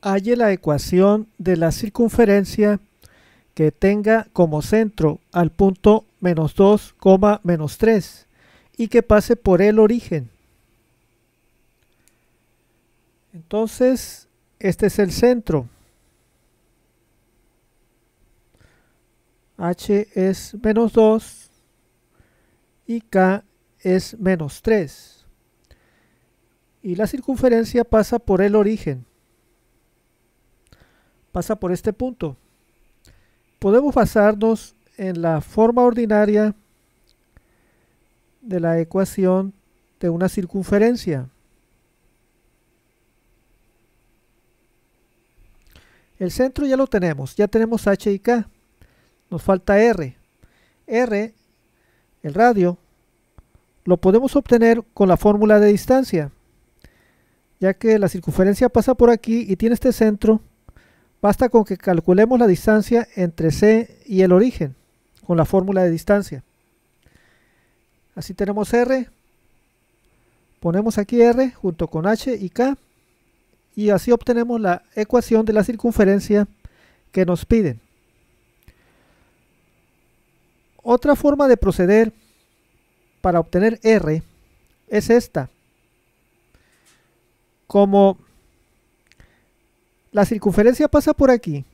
halle la ecuación de la circunferencia que tenga como centro al punto menos 2, menos 3 y que pase por el origen. Entonces, este es el centro. h es menos 2 y k es menos 3. Y la circunferencia pasa por el origen pasa por este punto. Podemos basarnos en la forma ordinaria de la ecuación de una circunferencia. El centro ya lo tenemos, ya tenemos H y K. Nos falta R. R, el radio, lo podemos obtener con la fórmula de distancia, ya que la circunferencia pasa por aquí y tiene este centro Basta con que calculemos la distancia entre C y el origen con la fórmula de distancia. Así tenemos R, ponemos aquí R junto con H y K y así obtenemos la ecuación de la circunferencia que nos piden. Otra forma de proceder para obtener R es esta. Como la circunferencia pasa por aquí,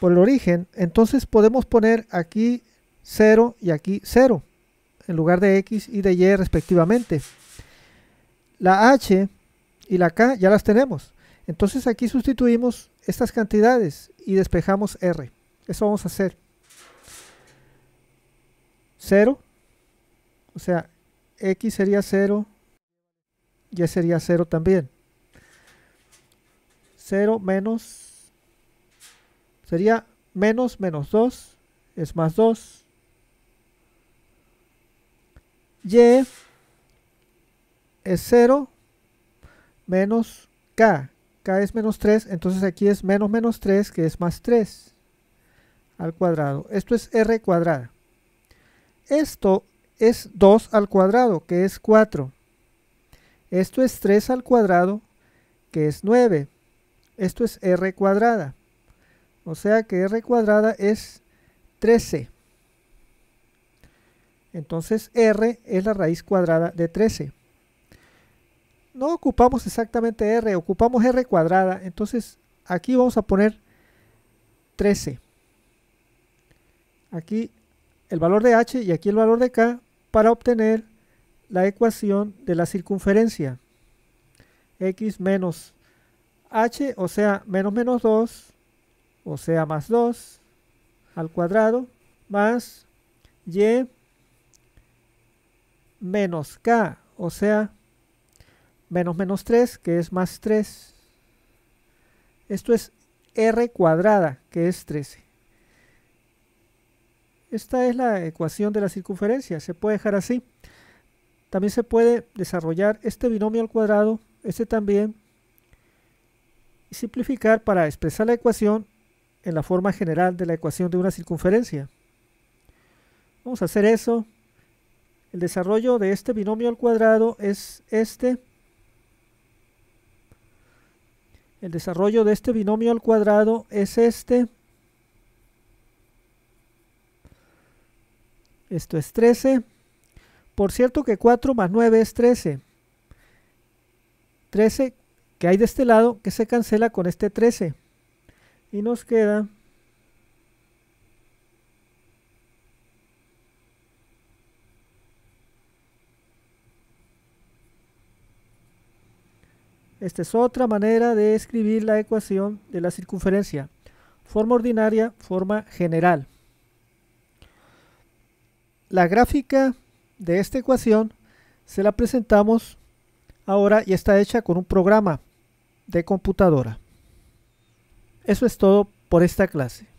por el origen, entonces podemos poner aquí 0 y aquí 0, en lugar de x y de y respectivamente. La h y la k ya las tenemos. Entonces aquí sustituimos estas cantidades y despejamos r. Eso vamos a hacer. 0, o sea, x sería 0, y sería 0 también. 0 menos, sería menos menos 2, es más 2. Y es 0 menos K. K es menos 3, entonces aquí es menos menos 3, que es más 3 al cuadrado. Esto es R cuadrada. Esto es 2 al cuadrado, que es 4. Esto es 3 al cuadrado, que es 9. Esto es r cuadrada. O sea que r cuadrada es 13. Entonces r es la raíz cuadrada de 13. No ocupamos exactamente r, ocupamos r cuadrada. Entonces aquí vamos a poner 13. Aquí el valor de h y aquí el valor de k para obtener la ecuación de la circunferencia. x menos h, o sea, menos menos 2, o sea, más 2 al cuadrado, más y menos k, o sea, menos menos 3, que es más 3. Esto es r cuadrada, que es 13. Esta es la ecuación de la circunferencia, se puede dejar así. También se puede desarrollar este binomio al cuadrado, este también, y simplificar para expresar la ecuación en la forma general de la ecuación de una circunferencia. Vamos a hacer eso. El desarrollo de este binomio al cuadrado es este. El desarrollo de este binomio al cuadrado es este. Esto es 13. Por cierto que 4 más 9 es 13. 13 que hay de este lado que se cancela con este 13. Y nos queda... Esta es otra manera de escribir la ecuación de la circunferencia. Forma ordinaria, forma general. La gráfica de esta ecuación se la presentamos ahora y está hecha con un programa de computadora. Eso es todo por esta clase.